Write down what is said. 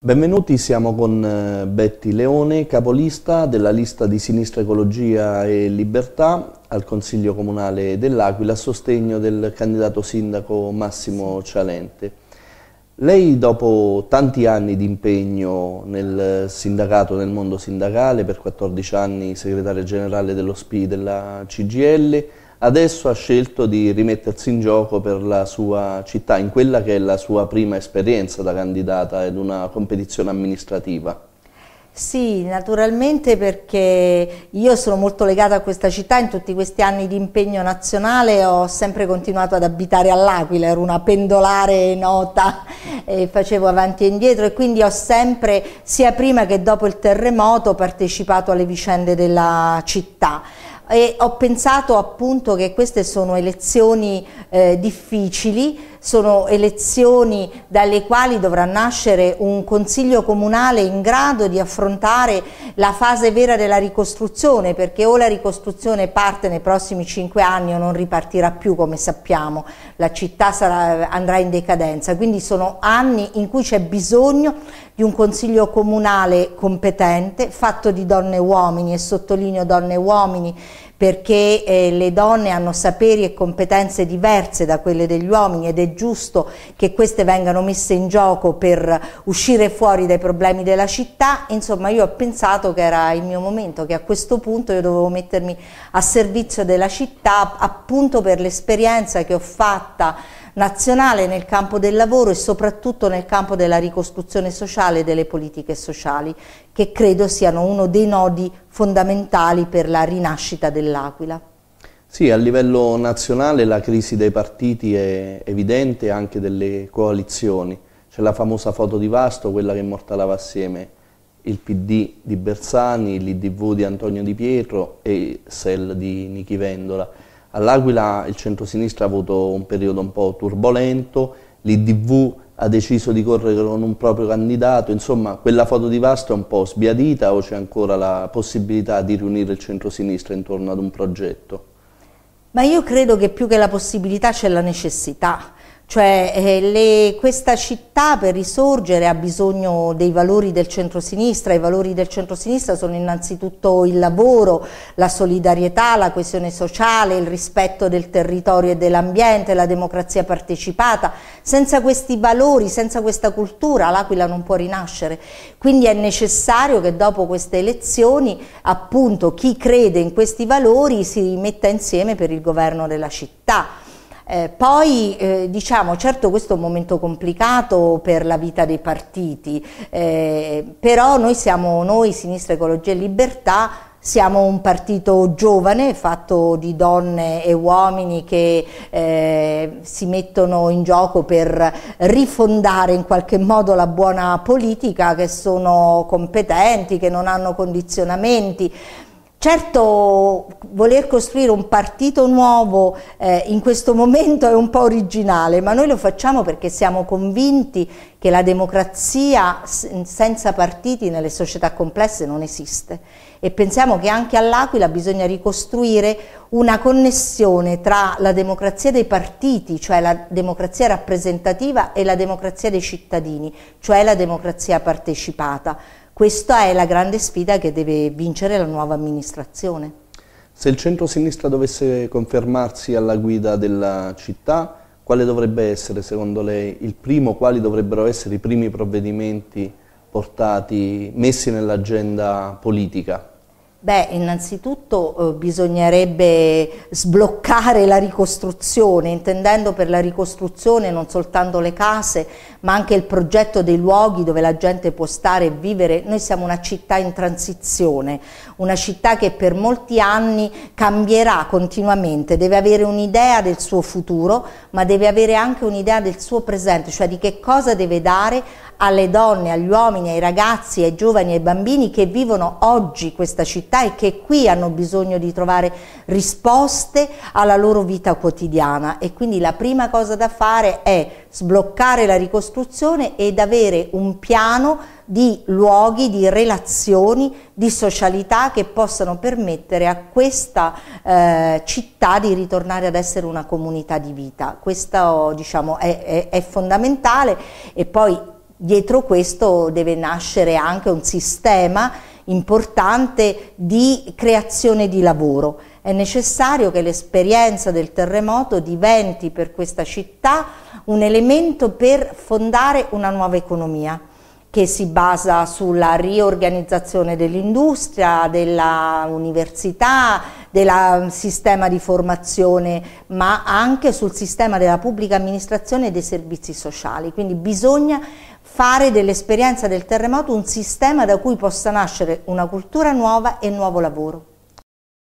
Benvenuti, siamo con eh, Betty Leone, capolista della lista di Sinistra Ecologia e Libertà al Consiglio Comunale dell'Aquila a sostegno del candidato sindaco Massimo Cialente. Lei dopo tanti anni di impegno nel sindacato, nel mondo sindacale, per 14 anni segretaria generale dello SPI della CGL, adesso ha scelto di rimettersi in gioco per la sua città, in quella che è la sua prima esperienza da candidata ad una competizione amministrativa. Sì, naturalmente perché io sono molto legata a questa città, in tutti questi anni di impegno nazionale ho sempre continuato ad abitare all'Aquila, ero una pendolare nota e facevo avanti e indietro e quindi ho sempre, sia prima che dopo il terremoto, partecipato alle vicende della città e ho pensato appunto che queste sono elezioni eh, difficili sono elezioni dalle quali dovrà nascere un consiglio comunale in grado di affrontare la fase vera della ricostruzione, perché o la ricostruzione parte nei prossimi cinque anni o non ripartirà più, come sappiamo, la città sarà, andrà in decadenza, quindi sono anni in cui c'è bisogno di un consiglio comunale competente, fatto di donne e uomini, e sottolineo donne e uomini, perché eh, le donne hanno saperi e competenze diverse da quelle degli uomini ed è giusto che queste vengano messe in gioco per uscire fuori dai problemi della città, insomma io ho pensato che era il mio momento, che a questo punto io dovevo mettermi a servizio della città appunto per l'esperienza che ho fatta nazionale nel campo del lavoro e soprattutto nel campo della ricostruzione sociale e delle politiche sociali, che credo siano uno dei nodi fondamentali per la rinascita dell'Aquila. Sì, a livello nazionale la crisi dei partiti è evidente anche delle coalizioni. C'è la famosa foto di Vasto, quella che immortalava assieme il PD di Bersani, l'IDV di Antonio Di Pietro e il SEL di Nichi Vendola. All'Aquila il centrosinistra ha avuto un periodo un po' turbolento, l'IDV ha deciso di correre con un proprio candidato, insomma quella foto di Vasto è un po' sbiadita o c'è ancora la possibilità di riunire il centrosinistra intorno ad un progetto? Ma io credo che più che la possibilità c'è la necessità cioè, eh, le, questa città per risorgere ha bisogno dei valori del centrosinistra, i valori del centrosinistra sono innanzitutto il lavoro, la solidarietà, la coesione sociale, il rispetto del territorio e dell'ambiente, la democrazia partecipata. Senza questi valori, senza questa cultura, l'Aquila non può rinascere. Quindi è necessario che dopo queste elezioni, appunto, chi crede in questi valori si metta insieme per il governo della città. Eh, poi eh, diciamo certo questo è un momento complicato per la vita dei partiti, eh, però noi siamo noi, Sinistra Ecologia e Libertà, siamo un partito giovane fatto di donne e uomini che eh, si mettono in gioco per rifondare in qualche modo la buona politica, che sono competenti, che non hanno condizionamenti. Certo, voler costruire un partito nuovo eh, in questo momento è un po' originale, ma noi lo facciamo perché siamo convinti che la democrazia senza partiti nelle società complesse non esiste e pensiamo che anche all'Aquila bisogna ricostruire una connessione tra la democrazia dei partiti, cioè la democrazia rappresentativa, e la democrazia dei cittadini, cioè la democrazia partecipata questa è la grande sfida che deve vincere la nuova amministrazione. Se il centro-sinistra dovesse confermarsi alla guida della città, quale dovrebbe essere secondo lei il primo, quali dovrebbero essere i primi provvedimenti portati, messi nell'agenda politica? Beh, innanzitutto eh, bisognerebbe sbloccare la ricostruzione, intendendo per la ricostruzione non soltanto le case, ma anche il progetto dei luoghi dove la gente può stare e vivere. Noi siamo una città in transizione, una città che per molti anni cambierà continuamente, deve avere un'idea del suo futuro, ma deve avere anche un'idea del suo presente, cioè di che cosa deve dare alle donne, agli uomini, ai ragazzi, ai giovani, ai bambini che vivono oggi questa città e che qui hanno bisogno di trovare risposte alla loro vita quotidiana e quindi la prima cosa da fare è sbloccare la ricostruzione ed avere un piano di luoghi, di relazioni, di socialità che possano permettere a questa eh, città di ritornare ad essere una comunità di vita. Questo diciamo, è, è, è fondamentale e poi dietro questo deve nascere anche un sistema importante di creazione di lavoro. È necessario che l'esperienza del terremoto diventi per questa città un elemento per fondare una nuova economia che si basa sulla riorganizzazione dell'industria, dell'università, del mm, sistema di formazione, ma anche sul sistema della pubblica amministrazione e dei servizi sociali. Quindi bisogna fare dell'esperienza del terremoto un sistema da cui possa nascere una cultura nuova e nuovo lavoro.